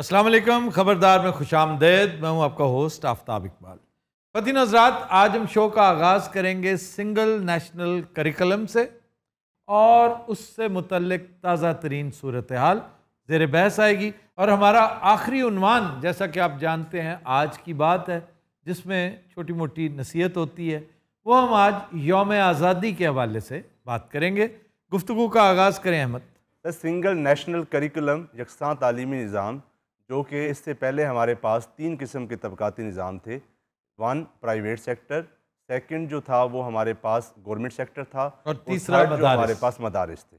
असलम ख़बरदार में खुश आमदेद मैं हूँ आपका होस्ट आफ्ताब इकबाल पति नजरात आज हम शो का आगाज़ करेंगे सिंगल नेशनल करिकुलम से और उससे मुतलक ताज़ा तरीन सूरत हाल ज़ेर बहस आएगी और हमारा आखिरी उनवान जैसा कि आप जानते हैं आज की बात है जिसमें छोटी मोटी नसीहत होती है वो हम आज योम आज़ादी के हवाले से बात करेंगे गुफ्तु का आगाज़ करें अहमद सिंगल नेशनल करिकुलम यकसा तलीमी निज़ाम जो कि इससे पहले हमारे पास तीन किस्म के तबकती निज़ाम थे वन प्राइवेट सेक्टर सेकंड जो था वो हमारे पास गवर्नमेंट सेक्टर था और तीसरा जो हमारे पास मदारस थे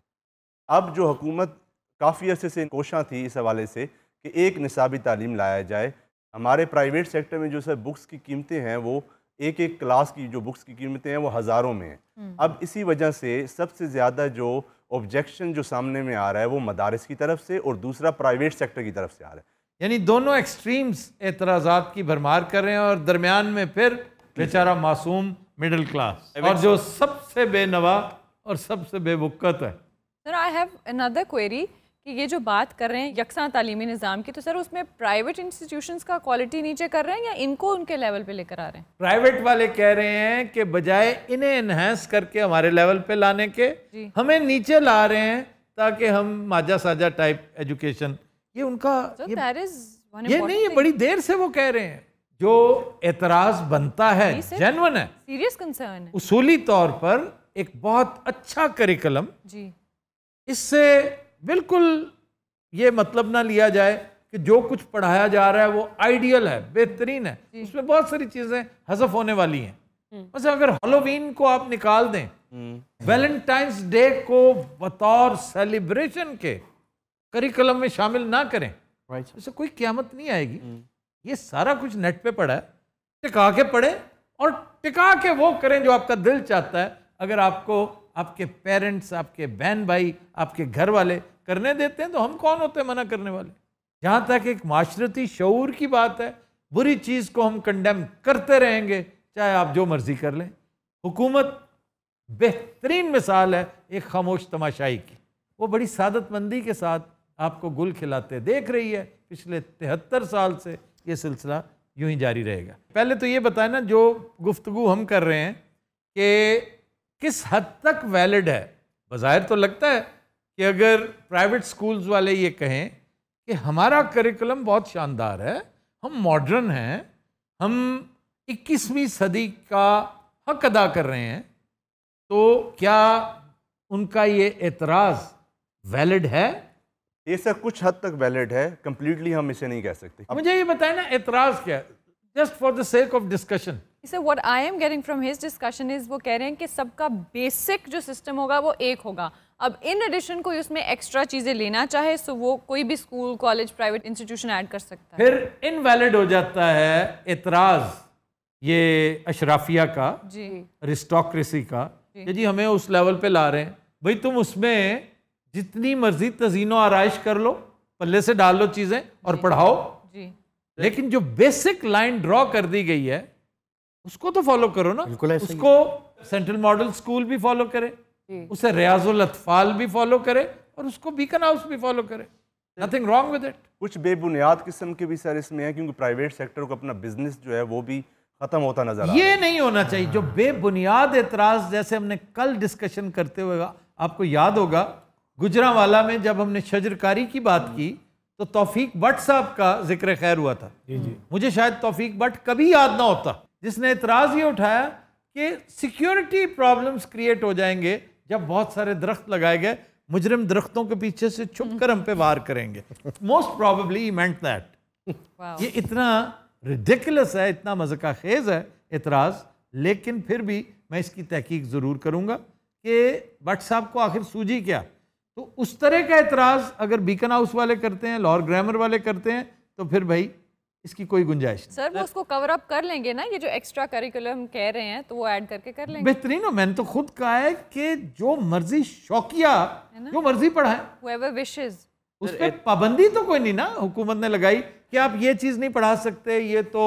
अब जो हुकूमत काफ़ी अर्से से कोशा थी इस हवाले से कि एक निसाबी तालीम लाया जाए हमारे प्राइवेट सेक्टर में जो सर बुक्स की कीमतें हैं वो एक एक क्लास की जो बुक्स की कीमतें हैं वो हज़ारों में हैं अब इसी वजह से सबसे ज़्यादा जो ऑब्जेक्शन जो सामने में आ रहा है वो मदारस की तरफ से और दूसरा प्राइवेट सेक्टर की तरफ से आ रहा है यानी दोनों एक्सट्रीम्स एतराज़ात की भरमार कर रहे हैं और दरमियान में फिर बेचारा मासूम मिडिल क्लास और जो सबसे बेनवा और सबसे बेबुक्त है sir I have another query कि ये जो बात कर रहे हैं यकसा तालीमी निज़ाम की तो सर उसमें प्राइवेट इंस्टीट्यूशंस का क्वालिटी नीचे कर रहे हैं या इनको उनके लेवल पे लेकर आ रहे हैं प्राइवेट वाले कह रहे हैं कि बजाय इन्हें इन्हेंस करके हमारे लेवल पे लाने के हमें नीचे ला रहे हैं ताकि हम माजा साजा टाइप एजुकेशन ये उनका so ये, ये नहीं ये बड़ी देर से वो कह रहे हैं जो एतराज बनता है जेनवन है सीरियस कंसर्न है उसूली तौर पर एक बहुत अच्छा करिकुलम जी इससे बिल्कुल ये मतलब ना लिया जाए कि जो कुछ पढ़ाया जा रहा है वो आइडियल है बेहतरीन है उसमें बहुत सारी चीजें हजफ होने वाली हैं हम्म। बस अगर हॉलोवीन को आप निकाल दें वेलेंटाइंस हम्म। डे को बतौर सेलिब्रेशन के करिकुलम में शामिल ना करें right. इससे कोई क्यामत नहीं आएगी hmm. ये सारा कुछ नेट पे पड़ा है टिका के पढ़ें और टिका के वो करें जो आपका दिल चाहता है अगर आपको आपके पेरेंट्स आपके बहन भाई आपके घर वाले करने देते हैं तो हम कौन होते हैं मना करने वाले जहाँ तक एक माशरती शूर की बात है बुरी चीज़ को हम कंडेम करते रहेंगे चाहे आप जो मर्ज़ी कर लें हुकूमत बेहतरीन मिसाल है एक खामोश तमाशाई की वो बड़ी सादतमंदी के साथ आपको गुल खिलाते देख रही है पिछले तिहत्तर साल से ये सिलसिला यूं ही जारी रहेगा पहले तो ये बताए ना जो गुफ्तगु हम कर रहे हैं कि किस हद तक वैलिड है बाहर तो लगता है कि अगर प्राइवेट स्कूल्स वाले ये कहें कि हमारा करिकुलम बहुत शानदार है हम मॉडर्न हैं हम 21वीं सदी का हक अदा कर रहे हैं तो क्या उनका ये एतराज़ वैलिड है ये सब कुछ हद तक वैलिड है कंप्लीटली हम इसे नहीं कह सकते मुझे ये बताए ना एतराज़ क्या just for the sake of discussion sir what I am getting from his discussion is वो कह रहे हैं कि सबका बेसिक जो सिस्टम होगा वो एक होगा अब इन एडिशन कोई उसमें एक्स्ट्रा चीज़ें लेना चाहे सो वो कोई भी school college private institution add कर सकता है फिर इनवैलिड हो जाता है एतराज़ ये अशराफिया का जी रिस्टोक्रेसी का जी।, जी हमें उस लेवल पे ला रहे हैं भाई तुम उसमें जितनी मर्जी तजीनो आरइश कर लो पल्ले से डाल लो चीजें और पढ़ाओ जी लेकिन जो बेसिक लाइन ड्रॉ कर दी गई है उसको तो फॉलो करो ना उसको सेंट्रल मॉडल स्कूल भी फॉलो करे उसे रियाजुल अतफाल भी फॉलो करे और उसको बीकन हाउस भी फॉलो करे नथिंग रॉन्ग विद इट कुछ बेबुनियाद किस्म के भी सर इसमें है क्योंकि प्राइवेट सेक्टर को अपना बिजनेस जो है वो भी खत्म होता नजर ये नहीं होना चाहिए जो बेबुनियाद एतराज जैसे हमने कल डिस्कशन करते हुए आपको याद होगा गुजरावाला में जब हमने शजरकारी की बात की तो तौफीक भट्ट साहब का जिक्र खैर हुआ था जी जी मुझे शायद तौफीक भट्ट कभी याद ना होता जिसने इतराज़ ये उठाया कि सिक्योरिटी प्रॉब्लम्स क्रिएट हो जाएंगे जब बहुत सारे दरख्त लगाए गए मुजरम दरख्तों के पीछे से छुप कर हम पे वार करेंगे मोस्ट प्रॉबली मेंट दैट ये इतना रिडिकुलस है इतना मजका खेज है इतराज़ लेकिन फिर भी मैं इसकी तहकीक ज़रूर करूँगा कि भट्ट साहब को आखिर सूझी क्या तो उस तरह का एतराज अगर बीकन हाउस वाले करते हैं लाहौर ग्रामर वाले करते हैं तो फिर भाई इसकी कोई गुंजाइश सर वो उसको कवर अप कर लेंगे ना ये जो एक्स्ट्रा करिकुलम कह रहे हैं तो वो ऐड करके कर लेंगे बेहतरीन हो मैंने तो खुद कहा है कि जो मर्जी शौकिया जो मर्जी पढ़ाए विशेस उस पर पाबंदी तो कोई नहीं ना हुकूमत ने लगाई कि आप ये चीज़ नहीं पढ़ा सकते ये तो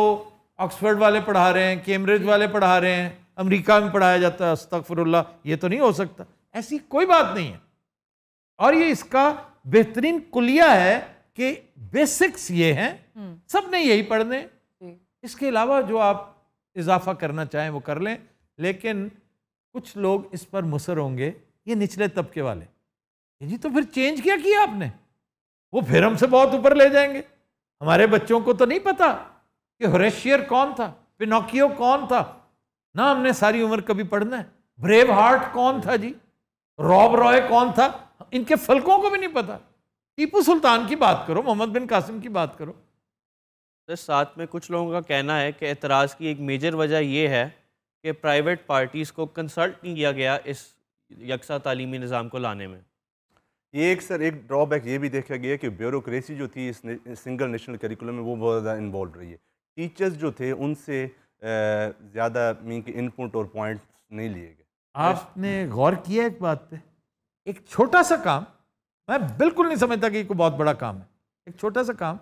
ऑक्सफर्ड वाले पढ़ा रहे हैं कैम्ब्रिज वाले पढ़ा रहे हैं अमरीका में पढ़ाया जाता है अस्तफरल्ला ये तो नहीं हो सकता ऐसी कोई बात नहीं है और ये इसका बेहतरीन कुलिया है कि बेसिक्स ये हैं हम्म। सब ने यही पढ़ने इसके अलावा जो आप इजाफा करना चाहें वो कर लें लेकिन कुछ लोग इस पर मुसर होंगे ये निचले तबके वाले जी तो फिर चेंज क्या किया आपने वो फिर हमसे बहुत ऊपर ले जाएंगे हमारे बच्चों को तो नहीं पता कि हरेशियर कौन था पिनोकियो कौन था ना हमने सारी उम्र कभी पढ़ना है ब्रेव हार्ट कौन था जी रॉब रॉय कौन था इनके फलकों को भी नहीं पता टीपू सुल्तान की बात करो मोहम्मद बिन कासिम की बात करो सर साथ में कुछ लोगों का कहना है कि एतराज़ की एक मेजर वजह यह है कि प्राइवेट पार्टीज़ को कंसल्ट नहीं किया गया इस यकसा तलीमी निज़ाम को लाने में ये एक सर एक ड्रॉबैक ये भी देखा गया कि ब्यूरोसी जो थी इस, ने, सिंगल नेशनल करिकुलम में वो बहुत ज़्यादा इन्वॉल्व रही है टीचर्स जो थे उनसे ज़्यादा मीन के इनपुट और पॉइंट्स नहीं लिए गए आपने गौर किया एक बात पर एक छोटा सा काम मैं बिल्कुल नहीं समझता कि कोई बहुत बड़ा काम है एक छोटा सा काम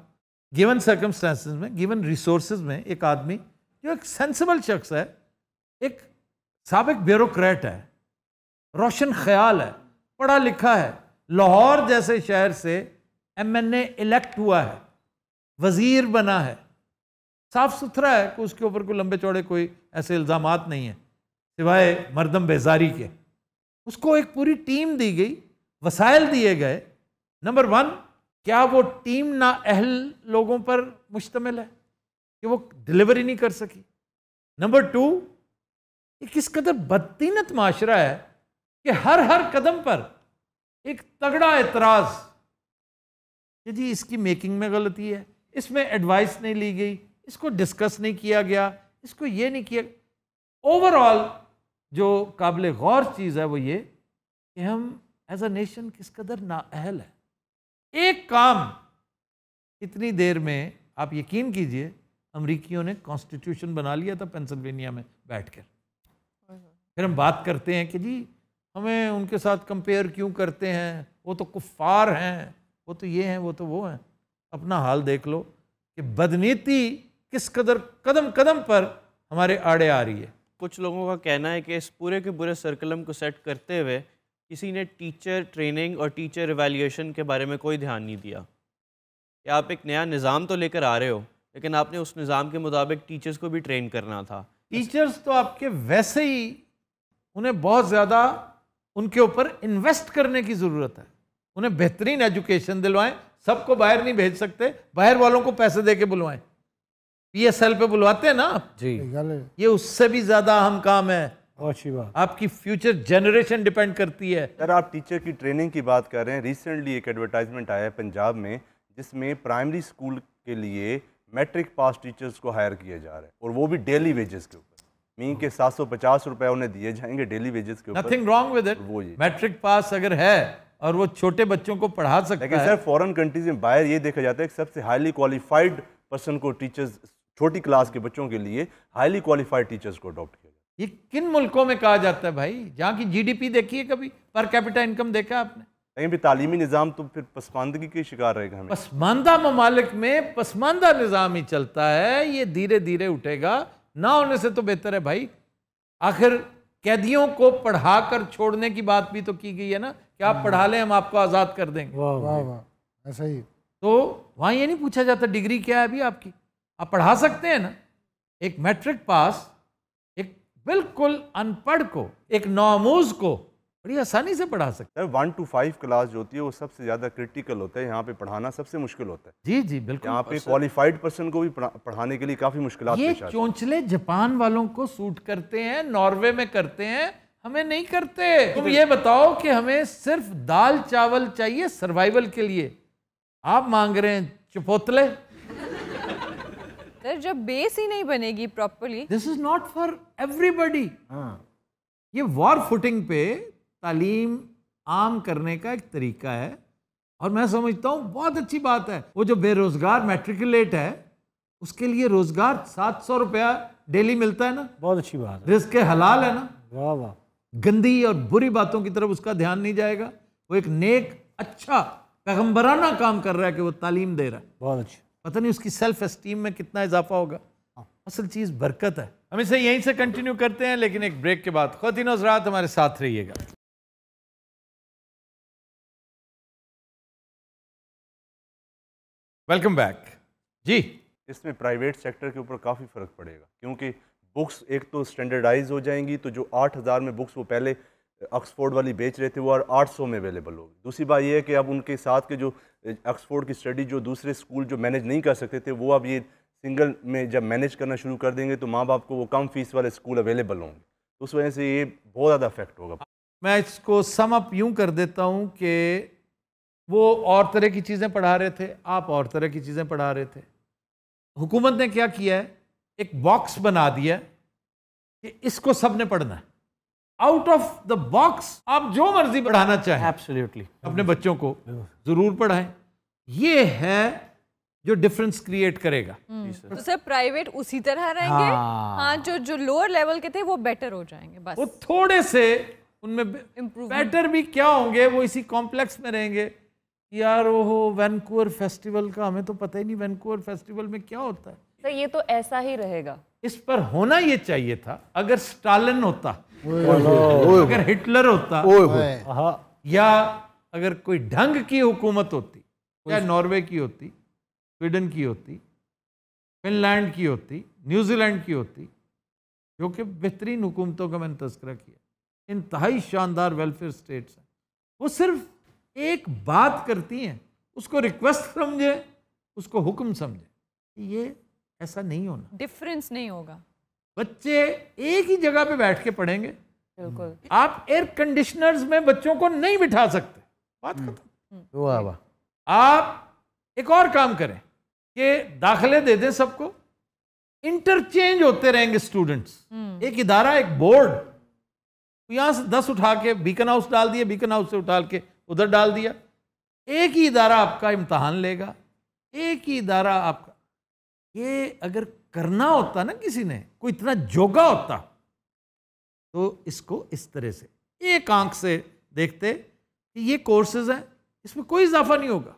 गिवन सर्कमस्टांसिस में गिवन रिसोर्सेज में एक आदमी जो एक सेंसिबल शख्स है एक सबक ब्यूरोक्रेट है रोशन ख्याल है पढ़ा लिखा है लाहौर जैसे शहर से एमएनए इलेक्ट हुआ है वजीर बना है साफ सुथरा है कि उसके ऊपर कोई लंबे चौड़े कोई ऐसे इल्ज़ाम नहीं है सिवाय मरदम बेजारी के उसको एक पूरी टीम दी गई वसाइल दिए गए नंबर वन क्या वो टीम ना अहल लोगों पर मुश्तमिल है कि वो डिलीवरी नहीं कर सकी नंबर टू ये किस कदर बदतीनत माशरा है कि हर हर कदम पर एक तगड़ा एतराज़ कि जी इसकी मेकिंग में गलती है इसमें एडवाइस नहीं ली गई इसको डिस्कस नहीं किया गया इसको ये नहीं किया ओवरऑल जो काबिल गौर चीज़ है वो ये कि हम एज अ नेशन किस कदर नाअहल है एक काम इतनी देर में आप यकीन कीजिए अमरीकियों ने कॉन्स्टिट्यूशन बना लिया था पेंसिल्वेनिया में बैठ कर फिर हम बात करते हैं कि जी हमें उनके साथ कंपेयर क्यों करते हैं वो तो कुफ़ार हैं वो तो ये हैं वो तो वो हैं अपना हाल देख लो कि बदनीति किस कदर कदम कदम पर हमारे आड़े आ रही है कुछ लोगों का कहना है कि इस पूरे के पूरे सर्कलम को सेट करते हुए किसी ने टीचर ट्रेनिंग और टीचर एवेल्यूशन के बारे में कोई ध्यान नहीं दिया कि आप एक नया निज़ाम तो लेकर आ रहे हो लेकिन आपने उस निज़ाम के मुताबिक टीचर्स को भी ट्रेन करना था टीचर्स तो आपके वैसे ही उन्हें बहुत ज़्यादा उनके ऊपर इन्वेस्ट करने की ज़रूरत है उन्हें बेहतरीन एजुकेशन दिलवाएं सबको बाहर नहीं भेज सकते बाहर वालों को पैसे दे के बुलवाएं पीएसएल पे बुलवाते हैं ना आप जी ये उससे भी ज्यादा अहम काम है आपकी फ्यूचर जनरेशन डिपेंड करती है सर आप टीचर की ट्रेनिंग की बात कर रहे हैं रिसेंटली एक एडवर्टाइजमेंट आया है पंजाब में जिसमें प्राइमरी स्कूल के लिए मैट्रिक पास टीचर्स को हायर किया जा रहा है और वो भी डेली वेजेस के ऊपर मीन के सात सौ पचास रुपए उन्हें दिए जाएंगे डेली वेजेस के नथिंग रॉन्ग विद इट वो ये मैट्रिक पास अगर है और वो छोटे बच्चों को पढ़ा सकते हैं सर फॉरन कंट्रीज में बाहर ये देखा जाता है सबसे हाईली क्वालिफाइड पर्सन को टीचर्स छोटी क्लास के बच्चों के लिए हाईली क्वालिफाइड टीचर्स को अडॉप्ट किया ये किन मुल्कों में कहा जाता है भाई जहाँ की जीडीपी देखी है कभी पर कैपिटा इनकम देखा आपने कहीं भी तालीमी निज़ाम तो फिर पसमानदगी के शिकार रहेगा हमें पसमानदा ममालिक में पसमानदा निज़ाम ही चलता है ये धीरे धीरे उठेगा ना होने से तो बेहतर है भाई आखिर कैदियों को पढ़ा कर छोड़ने की बात भी तो की गई है ना कि आप पढ़ा लें हम आपको आज़ाद कर देंगे वाह वाह वाह ऐसा ही तो वहाँ ये नहीं पूछा जाता डिग्री क्या है अभी आपकी आप पढ़ा सकते हैं ना एक मैट्रिक पास एक बिल्कुल अनपढ़ को एक नामूज को बड़ी आसानी से पढ़ा सकते हैं वन टू फाइव क्लास जो होती है वो सबसे ज़्यादा क्रिटिकल होता है यहाँ पे पढ़ाना सबसे मुश्किल होता है जी जी बिल्कुल यहाँ पे क्वालिफाइड पर्सन को भी पढ़ाने के लिए काफ़ी मुश्किल ये चौंचले जापान वालों को सूट करते हैं नॉर्वे में करते हैं हमें नहीं करते तुम ये बताओ कि हमें सिर्फ दाल चावल चाहिए सर्वाइवल के लिए आप मांग रहे हैं चुपोतले सर जब बेस ही नहीं बनेगी properly this is not for everybody ये वॉर फुटिंग पे तालीम आम करने का एक तरीका है और मैं समझता हूँ बहुत अच्छी बात है वो जो बेरोजगार मेट्रिकुलेट है उसके लिए रोजगार सात सौ रुपया डेली मिलता है ना बहुत अच्छी बात है रिस्क हलाल है ना वाह वाह गंदी और बुरी बातों की तरफ उसका ध्यान नहीं जाएगा वो एक नेक अच्छा पैगम्बराना काम कर रहा है कि वो तालीम दे रहा है बहुत अच्छा पता नहीं उसकी सेल्फ एस्टीम में कितना इजाफा होगा हाँ। असल चीज़ बरकत है हम इसे यहीं से कंटिन्यू करते हैं लेकिन एक ब्रेक के बाद खुतिन हजरात हमारे साथ रहिएगा वेलकम बैक जी इसमें प्राइवेट सेक्टर के ऊपर काफ़ी फ़र्क पड़ेगा क्योंकि बुक्स एक तो स्टैंडर्डाइज हो जाएंगी तो जो आठ हज़ार में बुक्स वो पहले ऑक्सफोर्ड वाली बेच रहे थे वो आठ सौ में अवेलेबल होगी दूसरी बात यह है कि अब उनके साथ के जो ऑक्सफोर्ड की स्टडी जो दूसरे स्कूल जो मैनेज नहीं कर सकते थे वो अब ये सिंगल में जब मैनेज करना शुरू कर देंगे तो माँ बाप को वो कम फीस वाले स्कूल अवेलेबल होंगे तो उस वजह से ये बहुत ज़्यादा अफेक्ट होगा मैं इसको सम अप यूँ कर देता हूँ कि वो और तरह की चीज़ें पढ़ा रहे थे आप और तरह की चीज़ें पढ़ा रहे थे हुकूमत ने क्या किया है एक बॉक्स बना दिया कि इसको सब ने पढ़ना है आउट ऑफ द बॉक्स आप जो मर्जी पढ़ाना चाहें एब्सोल्युटली अपने बच्चों को जरूर पढ़ाएं ये है जो डिफरेंस क्रिएट करेगा हम्म। तो सर प्राइवेट उसी तरह रहेंगे हाँ, हाँ जो जो लोअर लेवल के थे वो बेटर हो जाएंगे बस वो थोड़े से उनमें बेटर भी क्या होंगे वो इसी कॉम्प्लेक्स में रहेंगे यार वो वैनकुअर फेस्टिवल का हमें तो पता ही नहीं वैनकुअर फेस्टिवल में क्या होता है सर ये तो ऐसा ही रहेगा इस पर होना ये चाहिए था अगर स्टालिन होता अगर हिटलर होता या अगर कोई ढंग की हुकूमत होती या नॉर्वे की होती स्वीडन की होती फिनलैंड की होती न्यूजीलैंड की होती जो कि बेहतरीन हुकूमतों का मैंने तस्करा किया इंतहाई शानदार वेलफेयर स्टेट्स हैं वो सिर्फ एक बात करती हैं उसको रिक्वेस्ट समझे उसको हुक्म समझे ये ऐसा नहीं होना डिफरेंस नहीं होगा बच्चे एक ही जगह पे बैठ के पढ़ेंगे बिल्कुल आप एयर कंडीशनर्स में बच्चों को नहीं बिठा सकते बात हम्म। खत्म हम्म। आप एक और काम करें कि दाखले दे दें सबको इंटरचेंज होते रहेंगे स्टूडेंट्स हम्म। एक इदारा एक बोर्ड तो यहां से दस उठा के बीकन हाउस डाल दिया बीकन हाउस से उठा के उधर डाल दिया एक ही इदारा आपका इम्तहान लेगा एक ही इदारा आपका ये अगर करना होता ना किसी ने कोई इतना जोगा होता तो इसको इस तरह से एक आंख से देखते कि ये कोर्सेज हैं इसमें कोई इजाफा नहीं होगा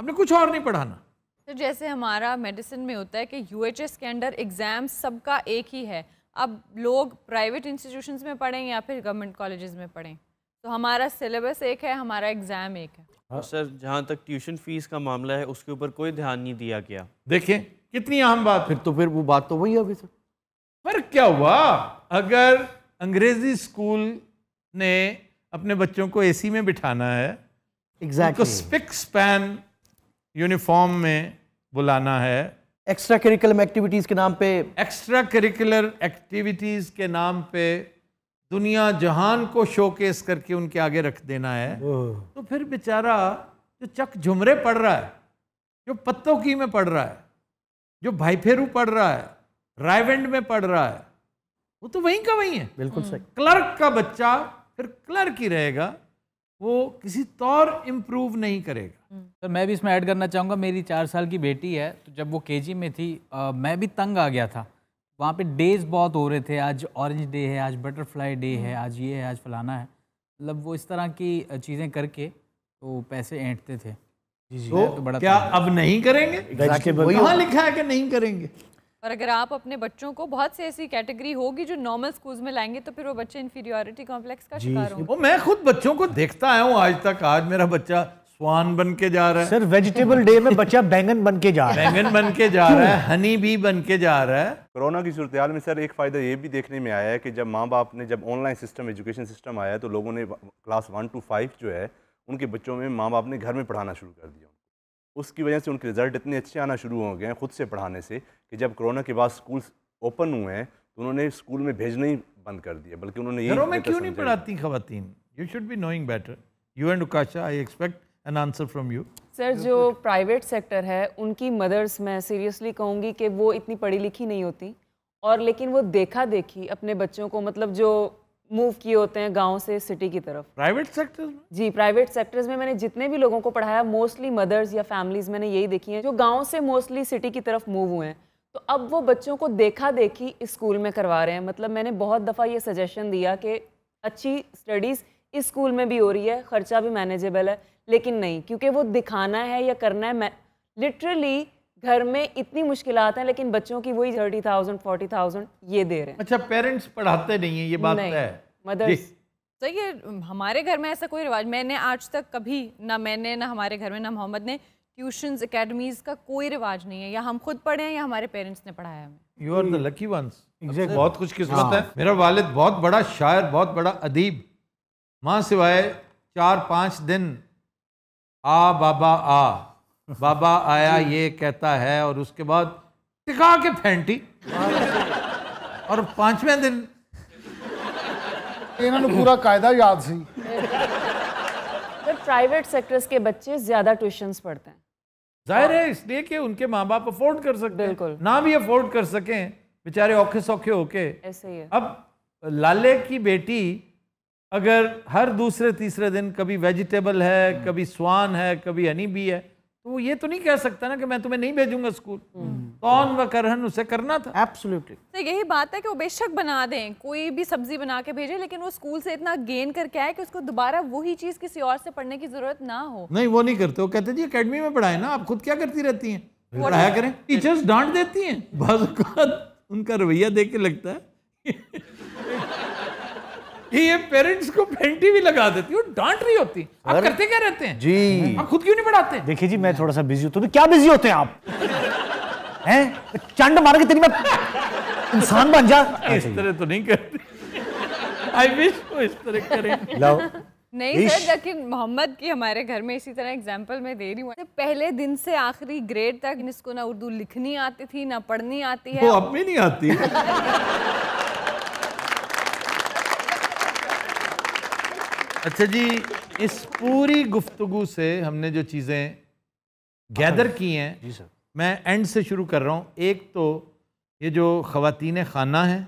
हमने कुछ और नहीं पढ़ाना तो जैसे हमारा मेडिसिन में होता है कि यूएचएस के अंडर एग्ज़ाम सबका एक ही है अब लोग प्राइवेट इंस्टीट्यूशंस में पढ़ें या फिर गवर्नमेंट कॉलेजेस में पढ़ें तो हमारा सिलेबस एक है हमारा एग्ज़ाम एक है हाँ। सर जहाँ तक ट्यूशन फीस का मामला है उसके ऊपर कोई ध्यान नहीं दिया गया देखें कितनी अहम बात फिर तो फिर वो बात तो वही अभी सर फर्क क्या हुआ अगर अंग्रेजी स्कूल ने अपने बच्चों को एसी में बिठाना है exact exactly. Spick span uniform में बुलाना है एक्स्ट्रा करिकुलम एक्टिविटीज़ के नाम पे एक्स्ट्रा करिकुलर एक्टिविटीज़ के नाम पे दुनिया जहान को शोकेस करके उनके आगे रख देना है तो फिर बेचारा जो चक झुमरे पड़ रहा है जो पत्तों की में पड़ रहा है जो भाई फेरू पढ़ रहा है रायवेंड में पढ़ रहा है वो तो वहीं का वहीं है बिल्कुल सही हम्म। क्लर्क का बच्चा फिर क्लर्क ही रहेगा वो किसी तौर इम्प्रूव नहीं करेगा हम्म। सर मैं भी इसमें ऐड करना चाहूँगा मेरी चार साल की बेटी है तो जब वो के में थी आ, मैं भी तंग आ गया था वहाँ पे डेज बहुत हो रहे थे आज ऑरेंज डे है आज बटरफ्लाई डे है हम्म। आज ये है आज फलाना है मतलब वो इस तरह की चीज़ें करके तो पैसे ऐंठते थे तो, तो बड़ा क्या अब नहीं करेंगे कहाँ तो- लिखा है कि नहीं करेंगे और अगर आप अपने बच्चों को बहुत सी ऐसी कैटेगरी होगी जो नॉर्मल स्कूल्स में लाएंगे तो फिर वो बच्चे इंफीरियोरिटी कॉम्प्लेक्स का शिकार होंगे वो मैं खुद बच्चों को देखता आया हूँ आज तक आज मेरा बच्चा स्वान बन के जा रहा है सर वेजिटेबल डे में बच्चा बैंगन बन के जा रहा है बैंगन बन के जा रहा है हनी भी बन के जा रहा है कोरोना की सूरत में सर एक फ़ायदा ये भी देखने में आया है कि जब माँ बाप ने जब ऑनलाइन सिस्टम एजुकेशन सिस्टम आया तो लोगों ने क्लास वन टू फाइव जो है उनके बच्चों में माँ बाप ने घर में पढ़ाना शुरू कर दिया उसकी वजह से उनके रिज़ल्ट इतने अच्छे आना शुरू हो गए हैं ख़ुद से पढ़ाने से कि जब कोरोना के बाद स्कूल ओपन हुए हैं तो उन्होंने स्कूल में भेजना ही बंद कर दिया बल्कि उन्होंने ये में क्यों नहीं पढ़ाती खातन you should be knowing better you and Ukasha I expect an answer from you sir जो प्राइवेट सेक्टर है उनकी मदर्स मैं सीरियसली कहूँगी कि वो इतनी पढ़ी लिखी नहीं होती और लेकिन वो देखा देखी अपने बच्चों को मतलब जो मूव किए होते हैं गांव से सिटी की तरफ प्राइवेट सेक्टर जी प्राइवेट सेक्टर्स में मैंने जितने भी लोगों को पढ़ाया मोस्टली मदर्स या फैमिलीज मैंने यही देखी है जो गांव से मोस्टली सिटी की तरफ मूव हुए हैं तो अब वो बच्चों को देखा देखी स्कूल में करवा रहे हैं मतलब मैंने बहुत दफ़ा ये सजेशन दिया कि अच्छी स्टडीज़ इस स्कूल में भी हो रही है खर्चा भी मैनेजेबल है लेकिन नहीं क्योंकि वो दिखाना है या करना है लिटरली घर में इतनी मुश्किल हैं लेकिन बच्चों की वही थर्टी थाउजेंड फोर्टी थाउजेंड ये दे रहे हैं अच्छा पेरेंट्स पढ़ाते नहीं है ये बात नहीं, तो है मदर्स तो ये हमारे घर में ऐसा कोई रिवाज मैंने आज तक कभी ना मैंने ना हमारे घर में ना मोहम्मद ने ट्यूशन अकेडमीज का कोई रिवाज नहीं है या हम खुद पढ़े हैं या हमारे पेरेंट्स ने पढ़ाया हमें you are the lucky ones बहुत कुछ किस्मत है हाँ। मेरा वालिद बहुत बड़ा शायर बहुत बड़ा अदीब माँ सिवाय चार पाँच दिन आ बाबा आ बाबा आया ये कहता है और उसके बाद टिका के फेंटी और पांचवें दिन इन्होंने पूरा कायदा याद सी प्राइवेट सेक्टर्स के बच्चे ज्यादा ट्यूशन पढ़ते हैं जाहिर है इसलिए कि उनके माँ बाप अफोर्ड कर सकते बिल्कुल ना भी अफोर्ड कर सकें बेचारे औखे सौखे होके ऐसे ही अब लाले की बेटी अगर हर दूसरे तीसरे दिन कभी वेजिटेबल है कभी स्वान है कभी हनी भी है तो ये तो नहीं कह सकता ना कि मैं तुम्हें नहीं भेजूंगा स्कूल कौन व करहन उसे करना था एब्सोल्युटली तो यही बात है कि वो बेशक बना दें कोई भी सब्जी बना के भेजे लेकिन वो स्कूल से इतना गेन करके आए कि उसको दोबारा वही चीज़ किसी और से पढ़ने की जरूरत ना हो नहीं वो नहीं करते वो कहते जी अकेडमी में पढ़ाए ना आप खुद क्या करती रहती है पढ़ाया करें टीचर्स डांट देती हैं बाज उनका रवैया देख के लगता है ये पेरेंट्स को पेंटी भी लगा देती है डांट रही होती आप करते क्या रहते हैं जी आप खुद क्यों नहीं पढ़ाते देखिए जी मैं थोड़ा सा बिजी होता हूँ तो तो क्या बिजी होते हैं आप है चंड मार के तेरी मैं इंसान बन जा इस अच्छा तरह तो नहीं करते आई विश वो इस तरह करे लो नहीं सर लेकिन मोहम्मद की हमारे घर में इसी तरह एग्जाम्पल मैं दे रही हूँ पहले दिन से आखिरी ग्रेड तक इसको ना उर्दू लिखनी आती थी ना पढ़नी आती है वो अब भी नहीं आती अच्छा जी इस पूरी गुफ्तगु से हमने जो चीज़ें गैदर की हैं जी सर मैं एंड से शुरू कर रहा हूँ एक तो ये जो ख़वान खाना हैं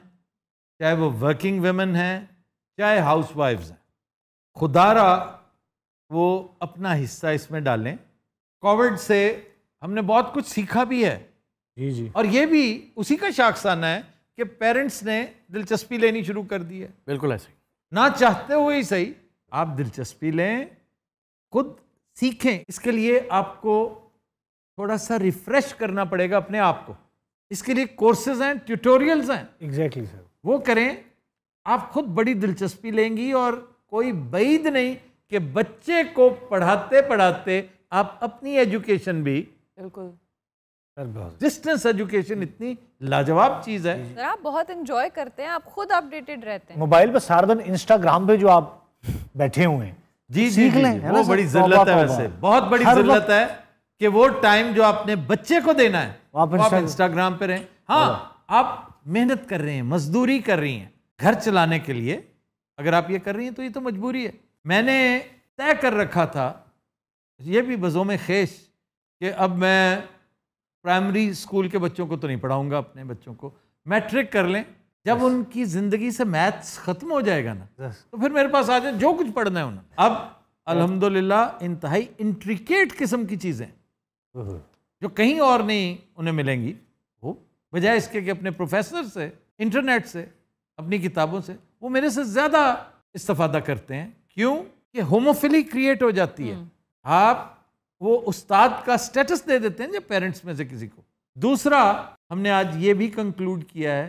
चाहे वो वर्किंग वेमेन हैं चाहे हाउस वाइफ्स हैं खुदारा वो अपना हिस्सा इसमें डालें कोविड से हमने बहुत कुछ सीखा भी है जी जी और ये भी उसी का शाखसाना है कि पेरेंट्स ने दिलचस्पी लेनी शुरू कर दी है बिल्कुल ऐसे ना चाहते हुए ही सही आप दिलचस्पी लें खुद सीखें इसके लिए आपको थोड़ा सा रिफ्रेश करना पड़ेगा अपने आप को इसके लिए कोर्सेज हैं ट्यूटोरियल्स हैं एग्जैक्टली exactly, सर वो करें आप खुद बड़ी दिलचस्पी लेंगी और कोई बैद नहीं कि बच्चे को पढ़ाते पढ़ाते आप अपनी एजुकेशन भी बिल्कुल डिस्टेंस एजुकेशन इतनी लाजवाब चीज है सर आप बहुत एंजॉय करते हैं आप खुद अपडेटेड रहते हैं मोबाइल पर सारा दिन इंस्टाग्राम पे जो आप बैठे हुए हैं जी सीख जी, लें वो बड़ी जरूरत है वैसे बहुत बड़ी जरूरत है कि वो टाइम जो आपने बच्चे को देना है आप इंस्टाग्राम पे रहें हाँ आप मेहनत कर रहे हैं मजदूरी कर रही हैं घर चलाने के लिए अगर आप ये कर रही हैं तो ये तो मजबूरी है मैंने तय कर रखा था ये भी में खेश कि अब मैं प्राइमरी स्कूल के बच्चों को तो नहीं पढ़ाऊंगा अपने बच्चों को मैट्रिक कर लें जब उनकी ज़िंदगी से मैथ्स ख़त्म हो जाएगा ना तो फिर मेरे पास आ जाए जो कुछ पढ़ना है उन्हें अब अलहमदुल्ला इंतहाई इंट्रिकेट किस्म की चीज़ें जो कहीं और नहीं उन्हें मिलेंगी वो बजाय इसके कि अपने प्रोफेसर से इंटरनेट से अपनी किताबों से वो मेरे से ज़्यादा इस्तफादा करते हैं क्यों कि होमोफिली क्रिएट हो जाती है hmm. आप वो उस्ताद का स्टेटस दे देते हैं जब पेरेंट्स में से किसी को दूसरा हमने आज ये भी कंक्लूड किया है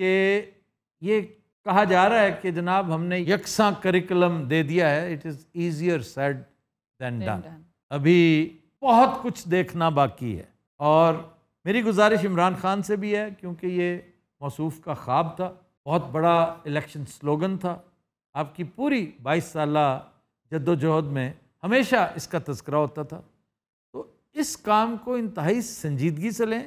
कि ये कहा जा रहा है कि जनाब हमने यकसा करिकुलम दे दिया है it is easier said than done अभी बहुत कुछ देखना बाकी है और मेरी गुजारिश इमरान खान से भी है क्योंकि ये मौसूफ का ख्वाब था बहुत बड़ा इलेक्शन स्लोगन था आपकी पूरी बाईस साल जद्दोजहद में हमेशा इसका तस्करा होता था तो इस काम को इंतहाई संजीदगी से लें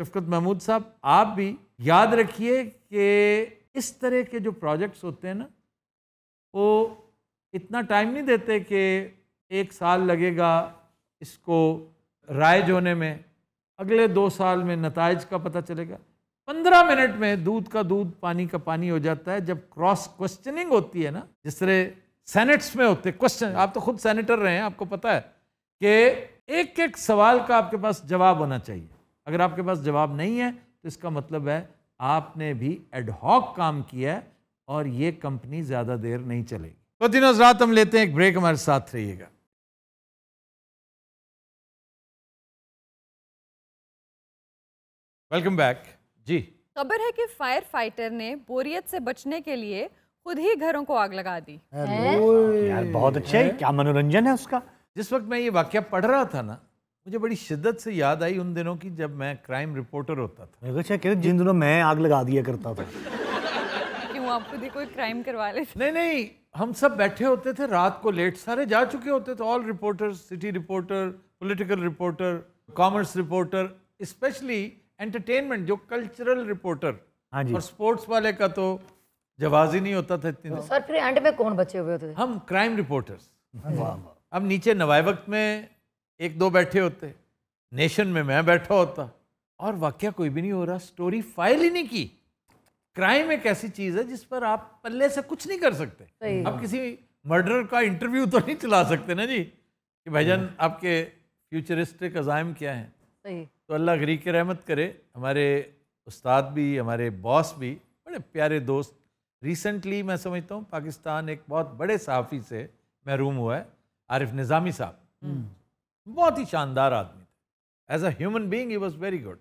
शफकत महमूद साहब आप भी याद रखिए कि इस तरह के जो प्रोजेक्ट्स होते हैं ना वो इतना टाइम नहीं देते कि एक साल लगेगा इसको राइज होने में अगले दो साल में नतज का पता चलेगा पंद्रह मिनट में दूध का दूध पानी का पानी हो जाता है जब क्रॉस क्वेश्चनिंग होती है ना जिस तरह सेनेट्स में होते क्वेश्चन आप तो खुद सेनेटर रहे हैं आपको पता है कि एक एक सवाल का आपके पास जवाब होना चाहिए अगर आपके पास जवाब नहीं है तो इसका मतलब है आपने भी एडहॉक काम किया है और ये कंपनी ज़्यादा देर नहीं चलेगी तो दिनों रात हम लेते हैं एक ब्रेक हमारे साथ रहिएगा वेलकम बैक जी खबर है कि फायर फाइटर ने बोरियत से बचने के लिए खुद ही घरों को आग लगा दी यार बहुत अच्छा है क्या मनोरंजन है उसका जिस वक्त मैं ये वाक्य पढ़ रहा था ना मुझे बड़ी शिद्दत से याद आई उन दिनों की जब मैं क्राइम रिपोर्टर होता था अच्छा कह जिन दिनों मैं आग लगा दिया करता था क्यों आप खुद ही कोई क्राइम करवा ले नहीं नहीं हम सब बैठे होते थे रात को लेट सारे जा चुके होते थे all reporter city reporter political reporter commerce reporter specially entertainment जो कल्चरल रिपोर्टर हाँ जी और स्पोर्ट्स वाले का तो जवाज ही नहीं होता था इतनी तो सर फिर एंड में कौन बचे हुए थे हम क्राइम हाँ रिपोर्टर्स अब नीचे वक्त में एक दो बैठे होते नेशन में मैं बैठा होता और वाक्य कोई भी नहीं हो रहा स्टोरी फाइल ही नहीं की क्राइम एक ऐसी चीज है जिस पर आप पल्ले से कुछ नहीं कर सकते आप किसी मर्डर का इंटरव्यू तो नहीं चला सकते ना जी कि भाईजान हम्म। आपके फ्यूचरिस्टिक अजायम क्या हैं तो अल्लाह गरीक रहमत करे हमारे उस्ताद भी हमारे बॉस भी बड़े प्यारे दोस्त रिसेंटली मैं समझता हूँ पाकिस्तान एक बहुत बड़े सहाफ़ी से महरूम हुआ है आरिफ निज़ामी साहब हम्म। बहुत ही शानदार आदमी थे as a human being he was very good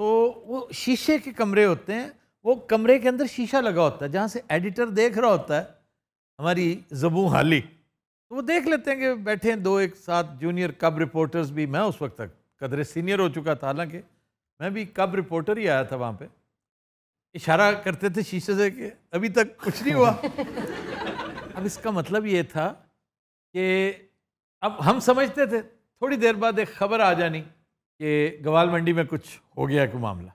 तो वो शीशे के कमरे होते हैं वो कमरे के अंदर शीशा लगा होता है जहाँ से एडिटर देख रहा होता है हमारी जबू हाली तो वो देख लेते हैं कि बैठे हैं दो एक साथ जूनियर कब रिपोर्टर्स भी मैं उस वक्त तक कदरे सीनियर हो चुका था हालांकि मैं भी कब रिपोर्टर ही आया था वहाँ पे इशारा करते थे शीशे से कि अभी तक कुछ नहीं हुआ अब इसका मतलब ये था कि अब हम समझते थे थोड़ी देर बाद एक खबर आ जानी कि गवाल मंडी में कुछ हो गया कोई मामला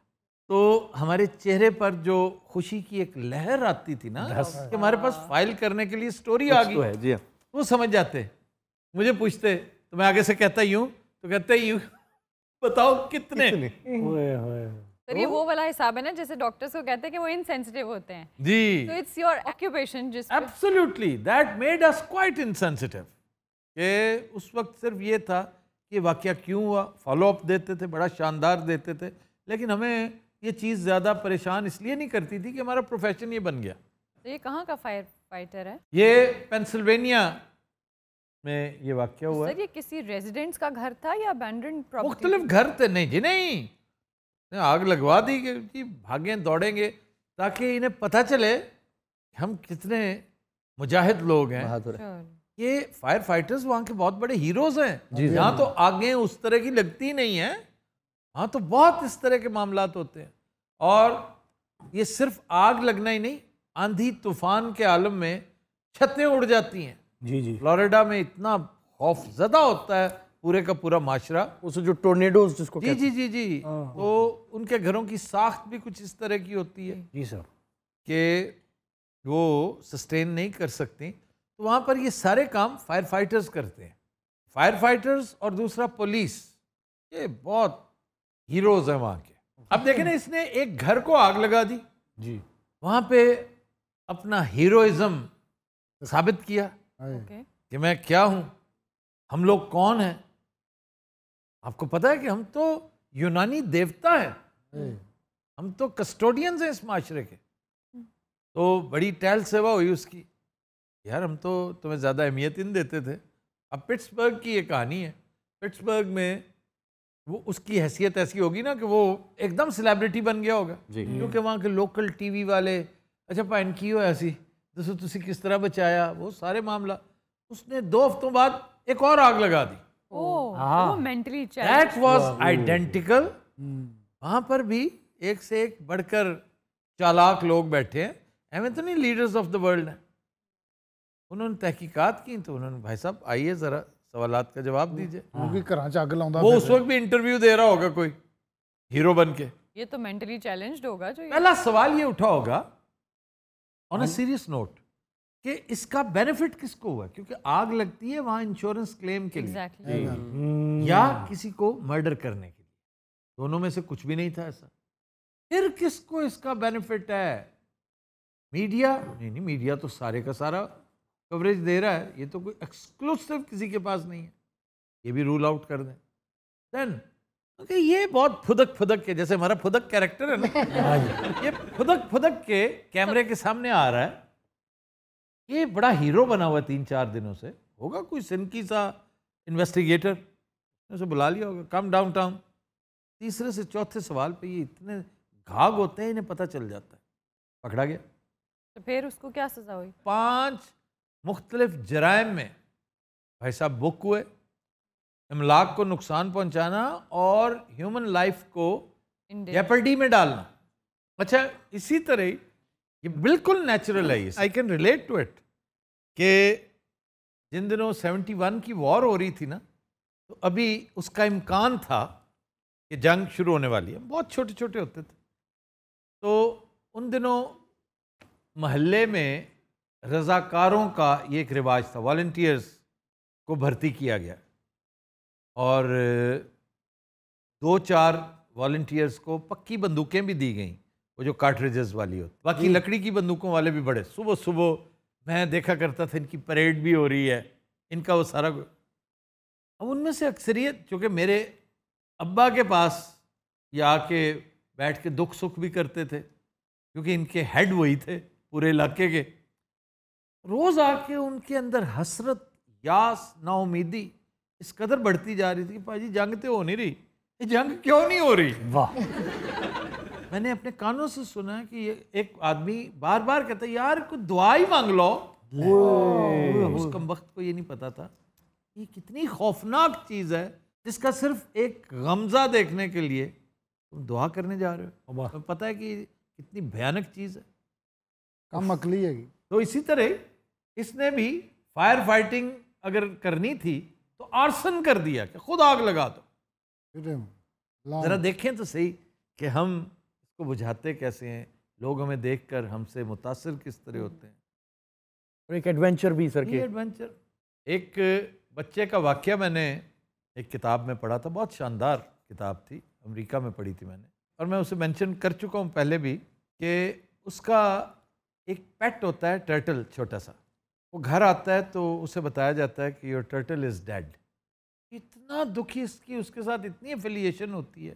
तो हमारे चेहरे पर जो खुशी की एक लहर आती थी ना कि हमारे पास फाइल करने के लिए स्टोरी आ गई तो है जी हाँ। वो समझ जाते मुझे पूछते तो मैं आगे से कहता यूं तो कहते यूं बताओ कितने, कितने? सर ये तो वो वाला हिसाब है ना जैसे डॉक्टर्स को कहते हैं कि वो इनसेंसिटिव होते हैं जी तो इट्स योर ऑक्यूपेशन जिस absolutely that made us quite insensitive कि उस वक्त सिर्फ ये था कि वाक़ क्यों हुआ फॉलोअप देते थे बड़ा शानदार देते थे लेकिन हमें ये चीज़ ज़्यादा परेशान इसलिए नहीं करती थी कि हमारा प्रोफेशन ये बन गया तो ये कहाँ का फायर फाइटर है ये पेंसिल्वेनिया में ये वाक्य हुआ सर ये किसी रेजिडेंट्स का घर था या मुख्तलिफ घर थे नहीं जी नहीं आग लगवा दी कि जी भागें दौड़ेंगे ताकि इन्हें पता चले हम कितने मुजाहिद लोग हैं ये फायर फाइटर्स वहाँ के बहुत बड़े हीरोज हैं यहाँ तो आगे उस तरह की लगती नहीं है हाँ तो बहुत इस तरह के मामला होते हैं और ये सिर्फ आग लगना ही नहीं आंधी तूफान के आलम में छतें उड़ जाती हैं जी जी फ्लोरिडा में इतना खौफ ज्यादा होता है पूरे का पूरा माशरा उसे जो टोर्नेडोज जिसको जी जी जी जी हाँ। तो उनके घरों की साख्त भी कुछ इस तरह की होती है जी सर के वो सस्टेन नहीं कर सकती तो वहां पर ये सारे काम फायर फाइटर्स करते हैं फायर फाइटर्स और दूसरा पुलिस ये बहुत हीरोज है वहां के अब देखे ना इसने एक घर को आग लगा दी जी वहां पे अपना हीरोइज्म साबित किया हाँ कि मैं क्या हूं हम लोग कौन हैं आपको पता है कि हम तो यूनानी देवता हैं हाँ हम तो कस्टोडियंस हैं इस माशरे के हम्म। तो बड़ी टहल सेवा हुई उसकी यार हम तो तुम्हें ज़्यादा अहमियत ही नहीं देते थे अब पिट्सबर्ग की ये कहानी है पिट्सबर्ग में वो उसकी हैसियत ऐसी होगी ना कि वो एकदम सेलिब्रिटी बन गया होगा क्योंकि वहाँ के लोकल टीवी वाले अच्छा पैन की हो ऐसी दसो तुम किस तरह बचाया वो सारे मामला उसने दो हफ्तों बाद एक और आग लगा दी दैट वॉज आइडेंटिकल वहाँ पर भी एक से एक बढ़कर चालाक लोग बैठे हैं एवं तो नहीं लीडर्स ऑफ द वर्ल्ड हैं उन्होंने तहकीकात की तो उन्होंने भाई साहब आइए ज़रा सवाल का जवाब दीजिए क्योंकि कराचा अगला वो उस वक्त भी इंटरव्यू दे रहा होगा कोई हीरो बन के ये तो मेंटली चैलेंज्ड होगा जो पहला सवाल ये उठा होगा ऑन अ सीरियस नोट कि इसका बेनिफिट किसको हुआ क्योंकि आग लगती है वहां इंश्योरेंस क्लेम के लिए exactly. हम्म। या किसी को मर्डर करने के लिए दोनों में से कुछ भी नहीं था ऐसा फिर किसको इसका बेनिफिट है मीडिया नहीं नहीं मीडिया तो सारे का सारा कवरेज दे रहा है ये तो कोई एक्सक्लूसिव किसी के पास नहीं है ये भी रूल आउट कर दें देन ओके ये बहुत फुदक फुदक के जैसे हमारा फुदक कैरेक्टर है ना हाँ ये फुदक फुदक के कैमरे के सामने आ रहा है ये बड़ा हीरो बना हुआ तीन चार दिनों से होगा कोई सिनकी सा इन्वेस्टिगेटर उसे बुला लिया होगा कम डाउन टाउन तीसरे से चौथे सवाल पे ये इतने घाग होते हैं इन्हें पता चल जाता है पकड़ा गया तो फिर उसको क्या सजा हुई पाँच मुख्तलिफ जराइम में भाई साहब बुक हुए इमलाक को नुकसान पहुँचाना और ह्यूमन लाइफ को जेपर्डी में डालना अच्छा इसी तरह ये बिल्कुल नेचुरल है I can relate to it कि जिन दिनों सेवेंटी वन की वॉर हो रही थी ना तो अभी उसका इम्कान था कि जंग शुरू होने वाली है बहुत छोटे छोटे होते थे तो उन दिनों महल्ले में रज़ाकारों का ये एक रिवाज था वॉल्टियर्स को भर्ती किया गया और दो चार वॉल्टियर्स को पक्की बंदूकें भी दी गई वो जो काटरेजेस वाली होती बाकी लकड़ी की बंदूकों वाले भी बड़े सुबह सुबह मैं देखा करता था इनकी परेड भी हो रही है इनका वो सारा अब उनमें से अक्सरियत चूँकि मेरे अब्बा के पास ये आके बैठ के दुख सुख भी करते थे क्योंकि इनके हेड वही थे पूरे इलाके के रोज़ आके उनके अंदर हसरत यास नाउमीदी इस कदर बढ़ती जा रही थी कि भाजी जंग तो हो नहीं रही ये जंग क्यों नहीं हो रही वाह मैंने अपने कानों से सुना कि एक आदमी बार बार कहता यार कुछ दुआ ही मांग लो तो उस कम वक्त को ये नहीं पता था ये कितनी खौफनाक चीज़ है जिसका सिर्फ एक गमजा देखने के लिए तुम दुआ करने जा रहे हो तो पता है कि कितनी भयानक चीज़ है कम अकली है तो इसी तरह इसने भी फायर फाइटिंग अगर करनी थी तो आर्सन कर दिया कि खुद आग लगा दो जरा देखें तो सही कि हम इसको बुझाते कैसे हैं लोग हमें देखकर हमसे मुतासर किस तरह होते हैं और एक एडवेंचर भी सर की एडवेंचर एक बच्चे का वाक्य मैंने एक किताब में पढ़ा था बहुत शानदार किताब थी अमेरिका में पढ़ी थी मैंने और मैं उसे मेंशन कर चुका हूँ पहले भी कि उसका एक पेट होता है टर्टल छोटा सा वो घर आता है तो उसे बताया जाता है कि योर टर्टल इज़ डेड इतना दुखी इसकी उसके साथ इतनी एफिलिएशन होती है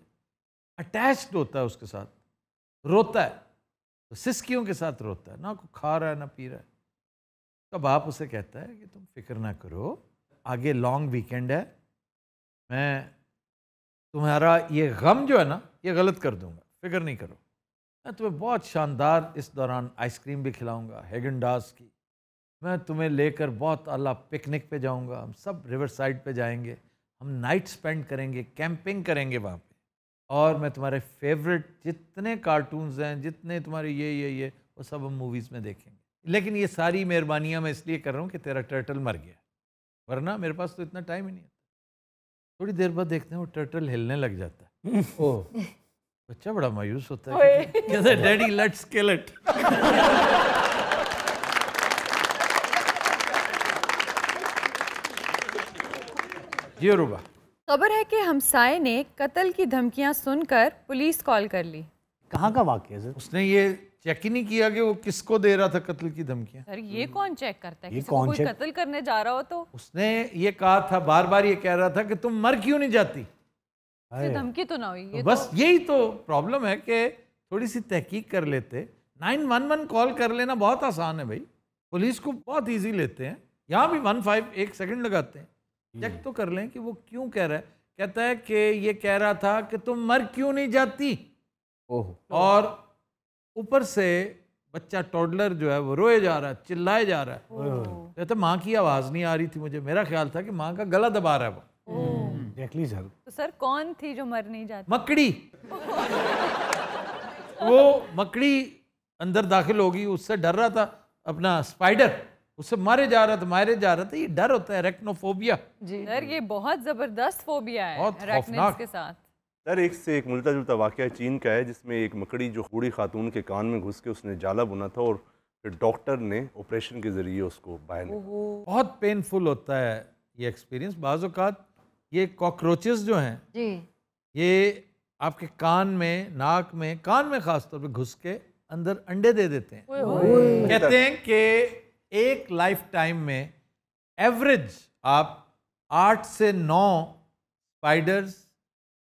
अटैच्ड होता है उसके साथ रोता है तो सिस्कियों के साथ रोता है ना को खा रहा है ना पी रहा है तो बाप उसे कहता है कि तुम फिक्र ना करो आगे लॉन्ग वीकेंड है मैं तुम्हारा ये गम जो है ना ये गलत कर दूंगा फिक्र नहीं करो मैं तुम्हें बहुत शानदार इस दौरान आइसक्रीम भी खिलाऊंगा हेगनडास की मैं तुम्हें लेकर बहुत अल्लाह पिकनिक पे जाऊंगा हम सब रिवर साइड पे जाएंगे हम नाइट स्पेंड करेंगे कैंपिंग करेंगे वहाँ पे और मैं तुम्हारे फेवरेट जितने कार्टून्स हैं जितने तुम्हारे ये ये ये वो सब हम मूवीज़ में देखेंगे लेकिन ये सारी मेहरबानियाँ मैं इसलिए कर रहा हूँ कि तेरा टर्टल मर गया वरना मेरे पास तो इतना टाइम ही नहीं होता थोड़ी देर बाद देखते हैं वो टर्टल हिलने लग जाता है ओह बच्चा बड़ा मायूस होता है डैडी लेट्स किल इट जी रूबा खबर है कि हमसाए ने कत्ल की धमकियां सुनकर पुलिस कॉल कर ली कहाँ का वाक्य है उसने ये चेक ही नहीं किया कि वो किसको दे रहा था कत्ल की धमकियां सर ये कौन चेक करता है ये कौन कोई कत्ल करने जा रहा हो तो उसने ये कहा था बार बार ये कह रहा था कि तुम मर क्यों नहीं जाती धमकी तो ना हुई तो ये तो बस तो... यही तो प्रॉब्लम है कि थोड़ी सी तहकीक कर लेते नाइन वन वन कॉल कर लेना बहुत आसान है भाई पुलिस को बहुत ईजी लेते हैं यहाँ भी वन फाइव एक सेकेंड लगाते हैं चेक हम्म। तो कर लें कि वो क्यों कह रहा है कहता है कि ये कह रहा था कि तुम मर क्यों नहीं जाती ओह और ऊपर से बच्चा टॉडलर जो है वो रोए जा रहा है चिल्लाए जा रहा है कहते माँ की आवाज़ नहीं आ रही थी मुझे मेरा ख्याल था कि माँ का गला दबा रहा है वो सर हम्म। तो सर कौन थी जो मर नहीं जाती मकड़ी वो मकड़ी अंदर दाखिल होगी उससे डर रहा था अपना स्पाइडर उससे तो मारे जा रहा था मारे जा रहा था ये डर होता है रेक्नोफोबिया जी डर ये बहुत ज़बरदस्त फोबिया है के साथ सर एक से एक मिलता जुलता वाक्य चीन का है जिसमें एक मकड़ी जो बूढ़ी खातून के कान में घुस के उसने जाला बुना था और फिर डॉक्टर ने ऑपरेशन के ज़रिए उसको बाहर बहुत पेनफुल होता है ये एक्सपीरियंस बाज़ात ये कॉकरोचेस जो हैं ये आपके कान में नाक में कान में ख़ास तौर पे घुस के अंदर अंडे दे देते हैं कहते हैं कि एक लाइफ टाइम में एवरेज आप आठ से नौ स्पाइडर्स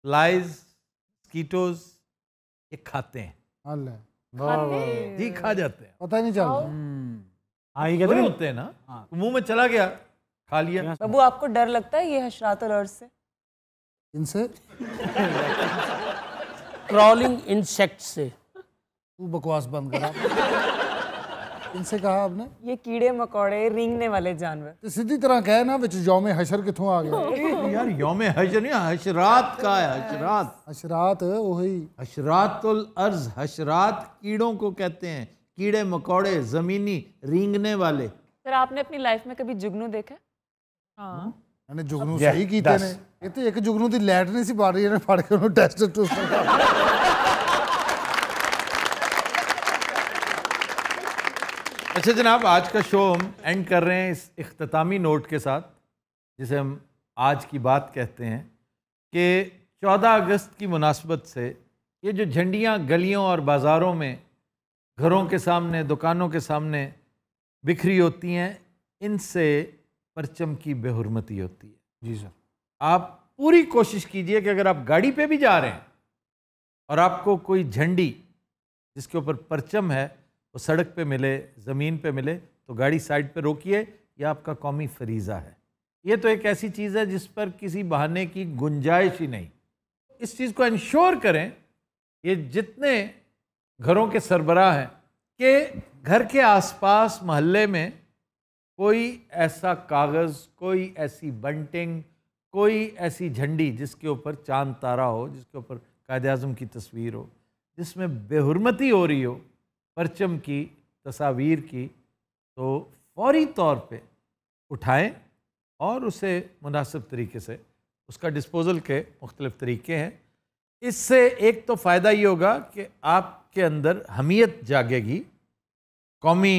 फ्लाइज कीटोज ये खाते हैं जी खा जाते हैं पता नहीं चल हाँ ये होते हैं ना हाँ। तो मुंह में चला गया खा लिया बाबू आपको डर लगता है ये हशरात और अर्ज से इनसे क्रॉलिंग इंसेक्ट से तू बकवास बंद करा इनसे कहा आपने ये कीड़े मकोड़े रिंगने वाले जानवर तो सीधी तरह कहे ना बिच योम हशर कितो आ गया यार योम हशर नहीं हशरात का है हशरात हशरात वही हशरातुल अर्ज हशरात कीड़ों को कहते हैं कीड़े मकोड़े जमीनी रिंगने वाले सर आपने अपनी लाइफ में कभी जुगनू देखा हां हम्म। मैंने जुगनू सही की ने ये तो एक जुगनू दी लैट नहीं सी पा रही है ना फाड़ के उन्होंने टेस्ट टू अच्छा जनाब आज का शो हम एंड कर रहे हैं इस अख्तामी नोट के साथ जिसे हम आज की बात कहते हैं कि 14 अगस्त की मुनासबत से ये जो झंडियाँ गलियों और बाज़ारों में घरों के सामने दुकानों के सामने बिखरी होती हैं इनसे परचम की बेहरमती होती है जी सर आप पूरी कोशिश कीजिए कि अगर आप गाड़ी पे भी जा रहे हैं और आपको कोई झंडी जिसके ऊपर परचम है सड़क पे मिले ज़मीन पे मिले तो गाड़ी साइड पे रोकिए ये आपका कौमी फरीज़ा है ये तो एक ऐसी चीज़ है जिस पर किसी बहाने की गुंजाइश ही नहीं इस चीज़ को इंश्योर करें ये जितने घरों के सरबराह हैं कि घर के आसपास मोहल्ले में कोई ऐसा कागज़ कोई ऐसी बंटिंग कोई ऐसी झंडी जिसके ऊपर चांद तारा हो जिसके ऊपर कायद अजम की तस्वीर हो जिसमें बेहरमती हो रही हो परचम की तस्वीर की तो फौरी तौर पे उठाएं और उसे मुनासिब तरीके से उसका डिस्पोज़ल के मुख्तलिफ तरीके हैं इससे एक तो फ़ायदा ये होगा कि आपके अंदर हमीयत जागेगी कौमी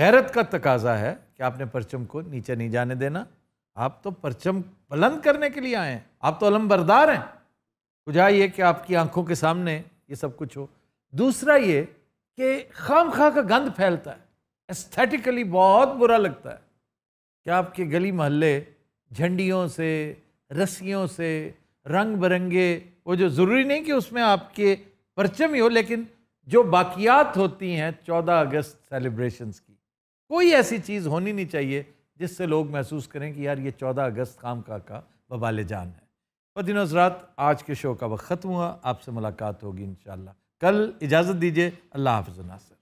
गैरत का तकाजा है कि आपने परचम को नीचे नहीं जाने देना आप तो परचम बुलंद करने के लिए आए हैं आप तो अलमबरदार हैं वजह ये कि आपकी आंखों के सामने ये सब कुछ हो दूसरा ये कि खाम खा का गंद फैलता है एस्थेटिकली बहुत बुरा लगता है कि आपके गली मोहल्ले झंडियों से रस्सियों से रंग बिरंगे वो जो ज़रूरी नहीं कि उसमें आपके परचम ही हो लेकिन जो बाकियात होती हैं चौदह अगस्त सेलिब्रेशंस की कोई ऐसी चीज़ होनी नहीं चाहिए जिससे लोग महसूस करें कि यार ये चौदह अगस्त खाम खा का बबाल जान है और दिनों रात आज के शो का वक्त ख़त्म हुआ आपसे मुलाकात होगी इन कल इजाज़त दीजिए अल्लाह हाफिज नासिर